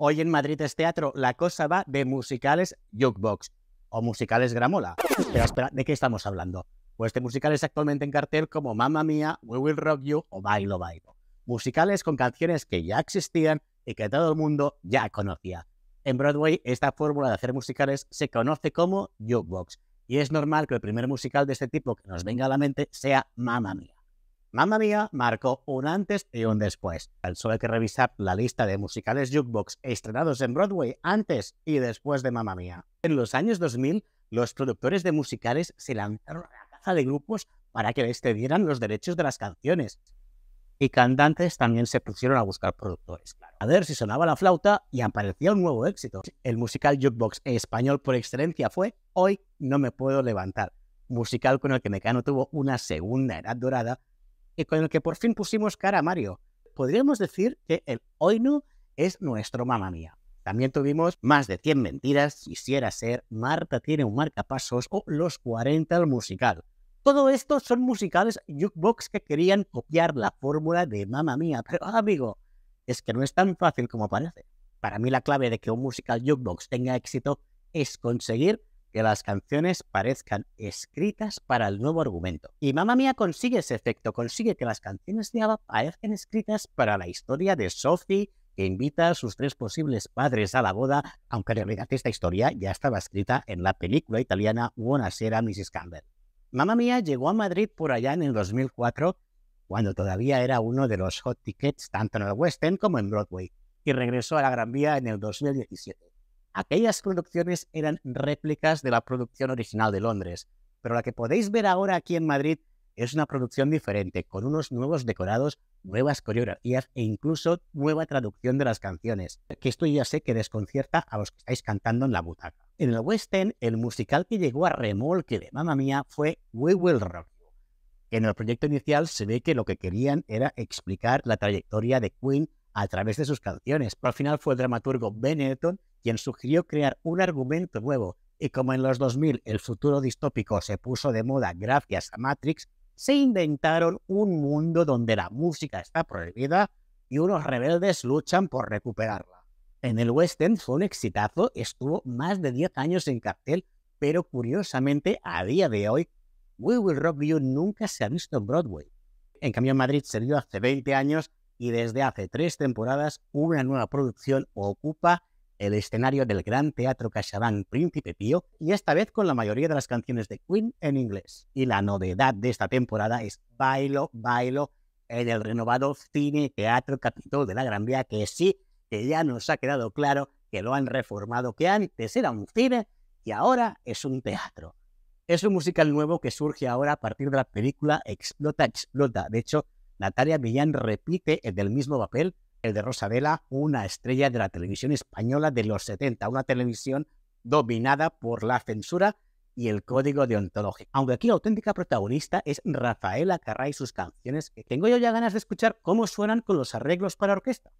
Hoy en Madrid es teatro, la cosa va de musicales jukebox o musicales gramola. Pero espera, ¿de qué estamos hablando? Pues de musicales actualmente en cartel como Mamma Mía, We Will Rock You o Bailo Bailo. Musicales con canciones que ya existían y que todo el mundo ya conocía. En Broadway, esta fórmula de hacer musicales se conoce como jukebox, y es normal que el primer musical de este tipo que nos venga a la mente sea Mamma Mía. Mamma Mía marcó un antes y un después. Al solo hay que revisar la lista de musicales jukebox estrenados en Broadway antes y después de Mamma Mía. En los años 2000, los productores de musicales se lanzaron a la caza de grupos para que les cedieran los derechos de las canciones. Y cantantes también se pusieron a buscar productores. A ver si sonaba la flauta y aparecía un nuevo éxito. El musical jukebox español por excelencia fue Hoy no me puedo levantar, musical con el que Mecano tuvo una segunda edad dorada y con el que por fin pusimos cara a Mario. Podríamos decir que el Oinu es nuestro mamá mía. También tuvimos más de 100 mentiras, quisiera ser, Marta tiene un marcapasos o Los 40 al musical. Todo esto son musicales jukebox que querían copiar la fórmula de mamá Mía, pero amigo, es que no es tan fácil como parece. Para mí la clave de que un musical jukebox tenga éxito es conseguir que las canciones parezcan escritas para el nuevo argumento. Y Mamma Mía consigue ese efecto, consigue que las canciones de ABBA parezcan escritas para la historia de Sophie, que invita a sus tres posibles padres a la boda, aunque en realidad esta historia ya estaba escrita en la película italiana Buonasera, Mrs. Campbell. Mamma Mía llegó a Madrid por allá en el 2004, cuando todavía era uno de los hot tickets tanto en el West End como en Broadway, y regresó a la Gran Vía en el 2017. Aquellas producciones eran réplicas de la producción original de Londres, pero la que podéis ver ahora aquí en Madrid es una producción diferente, con unos nuevos decorados, nuevas coreografías e incluso nueva traducción de las canciones, que esto ya sé que desconcierta a los que estáis cantando en la butaca. En el West End, el musical que llegó a remolque de Mamma Mía fue We Will Rock En el proyecto inicial se ve que lo que querían era explicar la trayectoria de Queen a través de sus canciones, pero al final fue el dramaturgo Ben Elton quien sugirió crear un argumento nuevo. Y como en los 2000 el futuro distópico se puso de moda gracias a Matrix, se inventaron un mundo donde la música está prohibida y unos rebeldes luchan por recuperarla. En el West End fue un exitazo, estuvo más de 10 años en cartel, pero curiosamente a día de hoy, We Will Rock You nunca se ha visto en Broadway. En cambio, en Madrid se dio hace 20 años y desde hace tres temporadas una nueva producción ocupa el escenario del Gran Teatro Casablanca Príncipe Pío, y esta vez con la mayoría de las canciones de Queen en inglés. Y la novedad de esta temporada es Bailo, Bailo en el renovado Cine Teatro Capitol de la Gran Vía, que sí, que ya nos ha quedado claro que lo han reformado, que antes era un cine y ahora es un teatro. Es un musical nuevo que surge ahora a partir de la película Explota, Explota. De hecho, Natalia Millán repite el del mismo papel el de Rosabella, una estrella de la televisión española de los 70, una televisión dominada por la censura y el código de ontología. Aunque aquí la auténtica protagonista es Rafaela Carrá y sus canciones, que tengo yo ya ganas de escuchar cómo suenan con los arreglos para orquesta.